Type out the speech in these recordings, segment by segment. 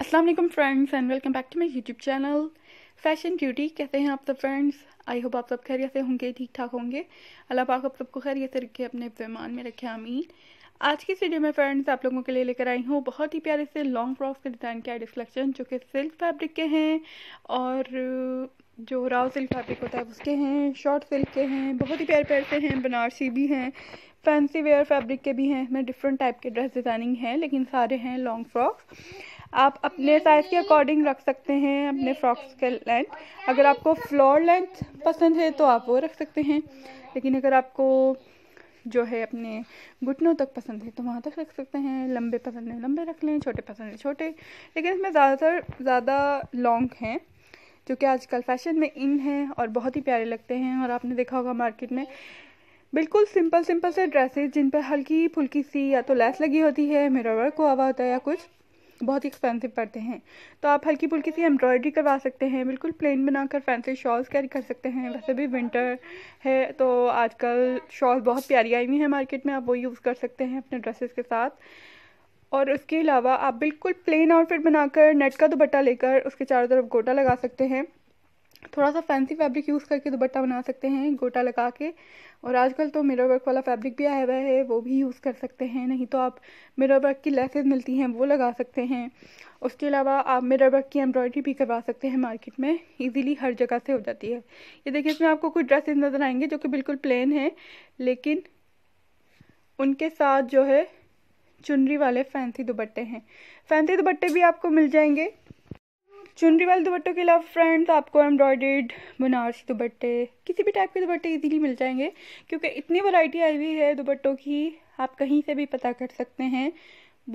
अस्सलाम वालेकुम friends and welcome back to my YouTube channel fashion beauty कहते हैं आप सब फ्रेंड्स आई होप आप सब खैरियत से होंगे ठीक ठाक होंगे अल्लाह पाक आप सबको खैरियत से रखे अपने पैमान में रखे आमीन आज की वीडियो में फ्रेंड्स आप लोगों के लिए लेकर आई हूँ बहुत ही प्यारे से लॉन्ग फ्रॉक के डिज़ाइन के आइडिस कलेक्शन जो कि सिल्क फैब्रिक के हैं और जो राव सिल्क फैब्रिक होता है उसके हैं शॉर्ट सिल्क के हैं बहुत ही प्यारे प्यारे से हैं बनारसी भी हैं फैंसी वेयर फैब्रिक के भी हैं इसमें डिफरेंट टाइप के ड्रेस डिज़ाइनिंग हैं लेकिन सारे हैं लॉन्ग फ्रॉक्स आप अपने साइज़ के अकॉर्डिंग रख सकते हैं अपने फ्रॉक्स के लेंथ अगर आपको फ्लोर लेंथ पसंद है तो आप वो रख सकते हैं लेकिन अगर आपको जो है अपने घुटनों तक पसंद है तो वहाँ तक रख सकते हैं लंबे पसंद है लंबे रख लें छोटे पसंद है छोटे लेकिन इसमें ज़्यादातर ज़्यादा लॉन्ग हैं जो कि आजकल फैशन में इन हैं और बहुत ही प्यारे लगते हैं और आपने देखा होगा मार्केट में बिल्कुल सिंपल सिंपल से ड्रेसेस जिन पर हल्की फुल्की सी या तो लैस लगी होती है मिरर वर्क हुआ हुआ होता है या कुछ बहुत ही एक्सपेंसिव पड़ते हैं तो आप हल्की फुल्की सी एम्ब्रॉयडरी करवा सकते हैं बिल्कुल प्लेन बनाकर फैंसी शॉल्स कैरी कर सकते हैं वैसे भी विंटर है तो आजकल शॉल बहुत प्यारी आई हुई हैं मार्केट में आप वो यूज़ कर सकते हैं अपने ड्रेसेस के साथ और उसके अलावा आप बिल्कुल प्लेन आउटफिट बनाकर नेट का दुपट्टा लेकर उसके चारों तरफ गोटा लगा सकते हैं थोड़ा सा फैंसी फैब्रिक यूज़ करके दुपट्टा बना सकते हैं गोटा लगा के और आजकल तो मिरर वर्क वाला फैब्रिक भी आया हुआ है वो भी यूज़ कर सकते हैं नहीं तो आप मिरर वर्क की लेसेस मिलती हैं वो लगा सकते हैं उसके अलावा आप मिरर वर्क की एम्ब्रॉयडरी भी करवा सकते हैं मार्केट में इजीली हर जगह से हो जाती है ये देखिए इसमें आपको कुछ ड्रेसेस नज़र आएंगे जो कि बिल्कुल प्लेन है लेकिन उनके साथ जो है चुनरी वाले फैंसी दुपट्टे हैं फैंसी दुपट्टे भी आपको मिल जाएंगे चुनरी वाले दुपट्टों के अलावा फ्रेंड्स आपको एम्ब्रॉयडेड बनारसी दुपट्टे किसी भी टाइप के दुपट्टे इजीली मिल जाएंगे क्योंकि इतनी वैरायटी आई हुई है दुपट्टों की आप कहीं से भी पता कर सकते हैं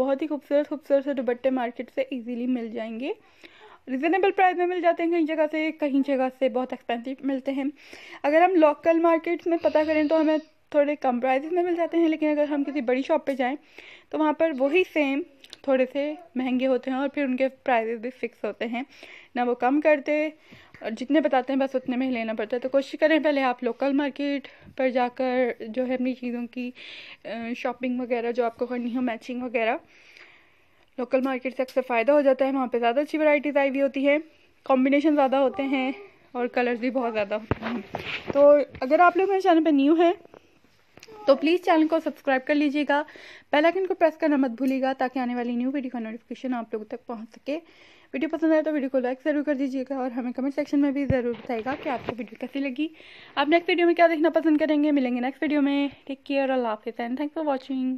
बहुत ही खूबसूरत खूबसूरत से दुपट्टे मार्केट से इजीली मिल जाएंगे रिजनेबल प्राइस में मिल जाते हैं कहीं जगह से कहीं जगह से बहुत एक्सपेंसिव मिलते हैं अगर हम लोकल मार्केट्स में पता करें तो हमें थोड़े कम प्राइजेस में मिल जाते हैं लेकिन अगर हम किसी बड़ी शॉप पे जाएं तो वहाँ पर वही सेम थोड़े से महंगे होते हैं और फिर उनके प्राइजेस भी फिक्स होते हैं ना वो कम करते और जितने बताते हैं बस उतने में ही लेना पड़ता है तो कोशिश करें पहले आप लोकल मार्केट पर जाकर जो है अपनी चीज़ों की शॉपिंग वगैरह जो आपको करनी हो मैचिंग वगैरह लोकल मार्केट से अक्सर फ़ायदा हो जाता है वहाँ पे ज़्यादा अच्छी वैरायटीज़ आई हुई होती है कॉम्बिनेशन ज़्यादा होते हैं और कलर्स भी बहुत ज़्यादा होते हैं तो अगर आप लोग मेरे चैनल पर न्यू हैं तो प्लीज़ चैनल को सब्सक्राइब कर लीजिएगा बेल आइकन को प्रेस करना मत भूलिएगा ताकि आने वाली न्यू वीडियो का नोटिफिकेशन आप लोगों तक पहुंच सके वीडियो पसंद आए तो वीडियो को लाइक ज़रूर कर दीजिएगा और हमें कमेंट सेक्शन में भी ज़रूर बताएगा कि आपको वीडियो कैसी लगी आप नेक्स्ट वीडियो में क्या देखना पसंद करेंगे मिलेंगे नेक्स्ट वीडियो में टेक केयर और laugh and thanks for watching